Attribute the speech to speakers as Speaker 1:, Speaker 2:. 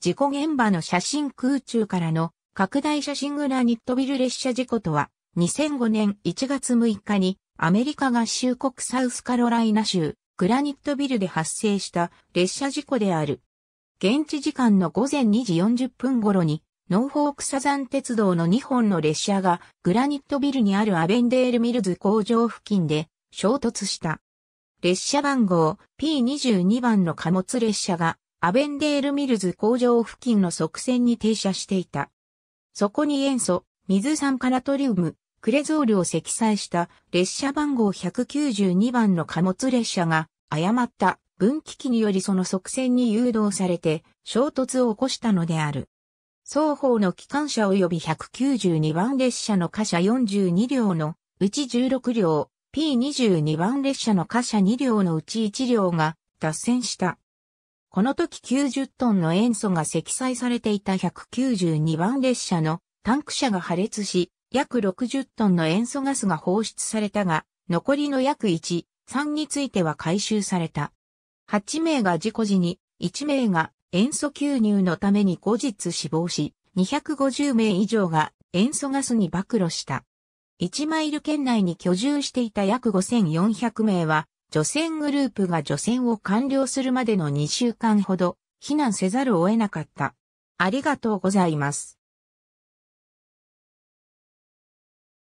Speaker 1: 事故現場の写真空中からの拡大写真グラニットビル
Speaker 2: 列車事故とは、2005年1月6日にアメリカ合衆国サウスカロライナ州グラニットビルで発生した列車事故である。現地時間の午前2時40分頃に、ノーフォークサザン鉄道の2本の列車がグラニットビルにあるアベンデールミルズ工場付近で衝突した。列車番号 P22 番の貨物列車がアベンデールミルズ工場付近の側線に停車していた。そこに塩素、水酸化ナトリウム、クレゾールを積載した列車番号192番の貨物列車が誤った分岐器によりその側線に誘導されて衝突を起こしたのである。双方の機関車及び192番列車の貨車42両のうち16両、P22 番列車の貨車2両のうち1両が脱線した。この時90トンの塩素が積載されていた192番列車のタンク車が破裂し、約60トンの塩素ガスが放出されたが、残りの約1、3については回収された。8名が事故時に、1名が塩素吸入のために後日死亡し、250名以上が塩素ガスに暴露した。1マイル圏内に居住していた約5400名は除染グループが除染を完了するまでの2週間ほど避難せざ
Speaker 1: るを得なかった。ありがとうございます。